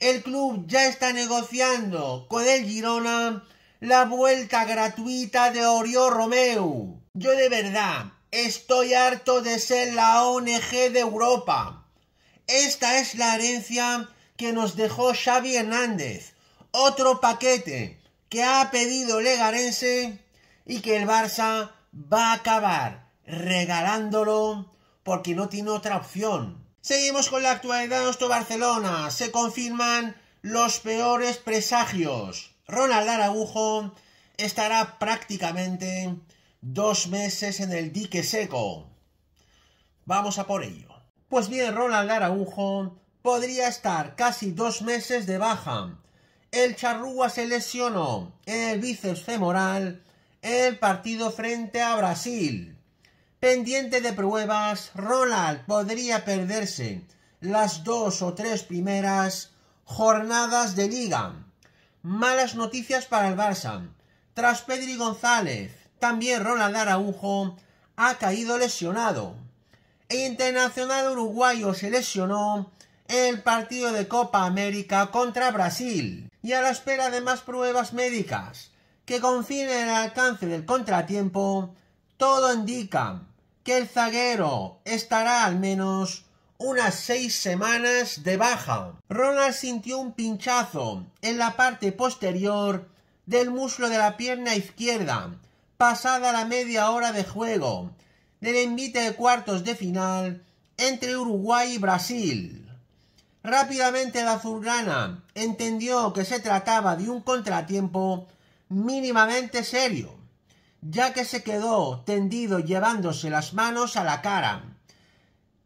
el club ya está negociando con el Girona la vuelta gratuita de Oriol Romeu. Yo de verdad estoy harto de ser la ONG de Europa. Esta es la herencia que nos dejó Xavi Hernández. Otro paquete que ha pedido Legarense y que el Barça va a acabar regalándolo porque no tiene otra opción. Seguimos con la actualidad de nuestro Barcelona. Se confirman los peores presagios. Ronald Araujo estará prácticamente dos meses en el dique seco. Vamos a por ello. Pues bien, Ronald Araujo podría estar casi dos meses de baja. El charrúa se lesionó el bíceps femoral en el partido frente a Brasil. Pendiente de pruebas, Ronald podría perderse las dos o tres primeras jornadas de liga. Malas noticias para el Barça. Tras Pedri González, también Ronald Araujo ha caído lesionado. El internacional uruguayo se lesionó en el partido de Copa América contra Brasil y a la espera de más pruebas médicas que en el alcance del contratiempo, todo indica que el zaguero estará al menos unas seis semanas de baja. Ronald sintió un pinchazo en la parte posterior del muslo de la pierna izquierda, pasada la media hora de juego del envite de cuartos de final entre Uruguay y Brasil. Rápidamente la Zurgana entendió que se trataba de un contratiempo mínimamente serio ya que se quedó tendido llevándose las manos a la cara.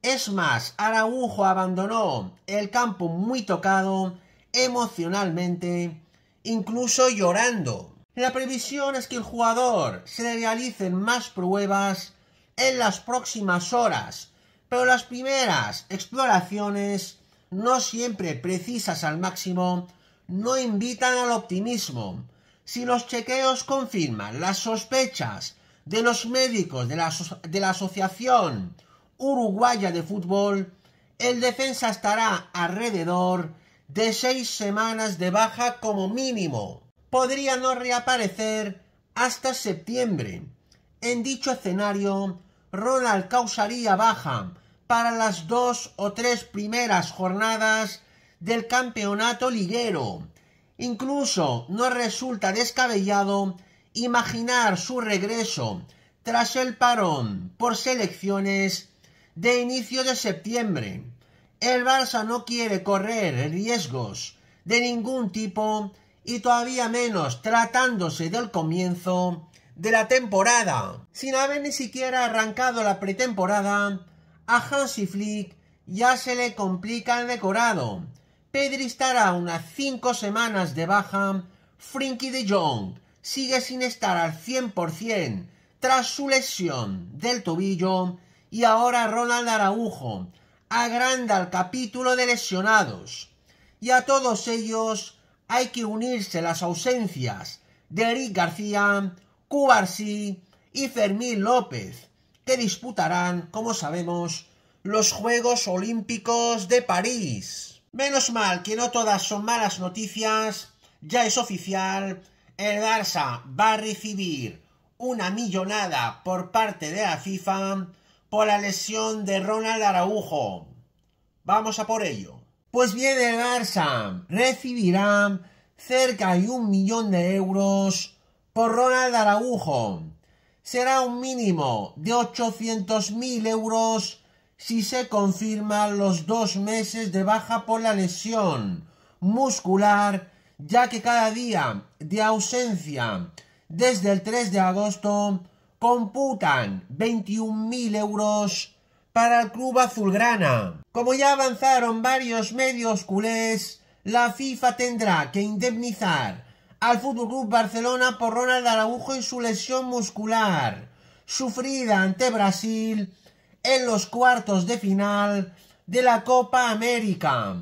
Es más, Araújo abandonó el campo muy tocado emocionalmente, incluso llorando. La previsión es que el jugador se realicen más pruebas en las próximas horas, pero las primeras exploraciones, no siempre precisas al máximo, no invitan al optimismo si los chequeos confirman las sospechas de los médicos de la, Asociación Uruguaya de Fútbol, el defensa estará alrededor de seis semanas de baja como mínimo. Podría no reaparecer hasta septiembre. En dicho escenario, Ronald causaría baja para las dos o tres primeras jornadas del campeonato liguero Incluso no resulta descabellado imaginar su regreso tras el parón por selecciones de inicio de septiembre. El Barça no quiere correr riesgos de ningún tipo y todavía menos tratándose del comienzo de la temporada. Sin haber ni siquiera arrancado la pretemporada, a y Flick ya se le complica el decorado. Pedri estará unas 5 semanas de baja. Frinky de Jong sigue sin estar al 100% tras su lesión del tobillo. Y ahora Ronald Araujo agranda el capítulo de lesionados. Y a todos ellos hay que unirse las ausencias de Eric García, Cubarsí y Fermín López, que disputarán, como sabemos, los Juegos Olímpicos de París. Menos mal que no todas son malas noticias, ya es oficial, el Barça va a recibir una millonada por parte de la FIFA por la lesión de Ronald Araujo. Vamos a por ello. Pues bien, el Barça recibirá cerca de un millón de euros por Ronald Araujo. Será un mínimo de 800.000 euros si se confirman los dos meses de baja por la lesión muscular, ya que cada día de ausencia desde el 3 de agosto computan 21.000 euros para el club azulgrana. Como ya avanzaron varios medios culés, la FIFA tendrá que indemnizar al Fútbol Club Barcelona por Ronald Araujo y su lesión muscular sufrida ante Brasil en los cuartos de final de la Copa América.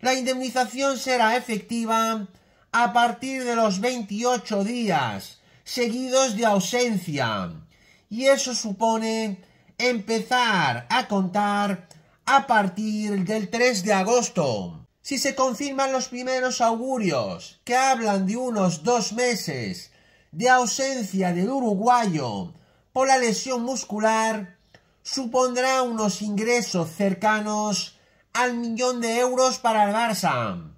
La indemnización será efectiva a partir de los 28 días seguidos de ausencia y eso supone empezar a contar a partir del 3 de agosto. Si se confirman los primeros augurios que hablan de unos dos meses de ausencia del uruguayo por la lesión muscular, supondrá unos ingresos cercanos al millón de euros para el Barça.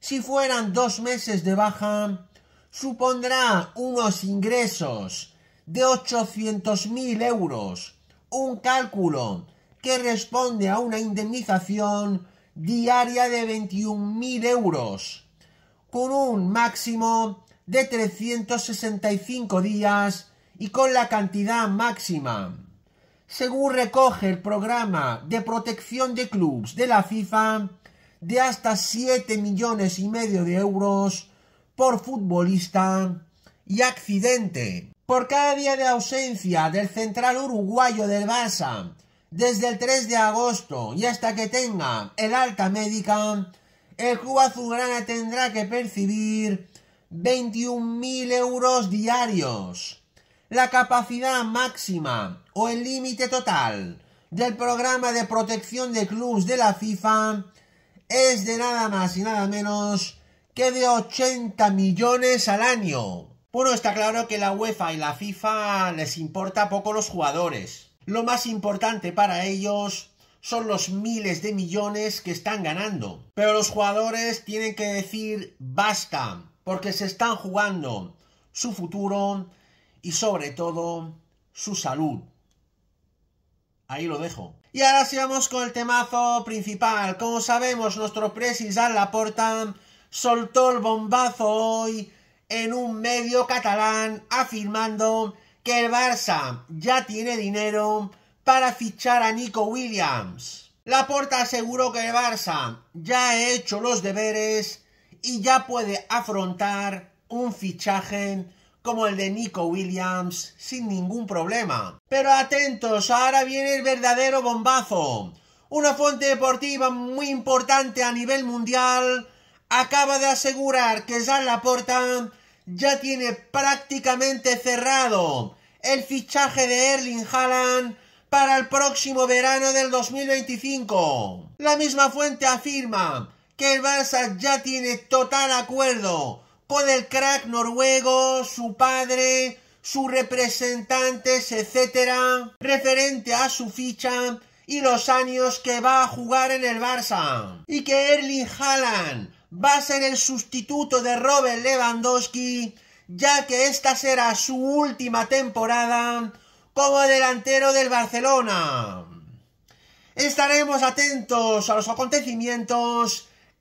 Si fueran dos meses de baja, supondrá unos ingresos de 800.000 euros, un cálculo que responde a una indemnización diaria de 21.000 euros, con un máximo de 365 días y con la cantidad máxima según recoge el programa de protección de clubes de la FIFA, de hasta 7 millones y medio de euros por futbolista y accidente. Por cada día de ausencia del central uruguayo del Barça, desde el 3 de agosto y hasta que tenga el alta médica, el club azulgrana tendrá que percibir mil euros diarios. La capacidad máxima o el límite total del programa de protección de clubes de la FIFA es de nada más y nada menos que de 80 millones al año. Bueno, está claro que la UEFA y la FIFA les importa poco los jugadores. Lo más importante para ellos son los miles de millones que están ganando. Pero los jugadores tienen que decir basta, porque se están jugando su futuro y sobre todo su salud. Ahí lo dejo. Y ahora sigamos con el temazo principal. Como sabemos, nuestro presis la Laporta soltó el bombazo hoy en un medio catalán afirmando que el Barça ya tiene dinero para fichar a Nico Williams. Laporta aseguró que el Barça ya ha hecho los deberes y ya puede afrontar un fichaje como el de Nico Williams, sin ningún problema. Pero atentos, ahora viene el verdadero bombazo. Una fuente deportiva muy importante a nivel mundial acaba de asegurar que Jean Laporta ya tiene prácticamente cerrado el fichaje de Erling Haaland para el próximo verano del 2025. La misma fuente afirma que el Barça ya tiene total acuerdo con el crack noruego, su padre, sus representantes, etcétera, referente a su ficha y los años que va a jugar en el Barça. Y que Erling Haaland va a ser el sustituto de Robert Lewandowski, ya que esta será su última temporada como delantero del Barcelona. Estaremos atentos a los acontecimientos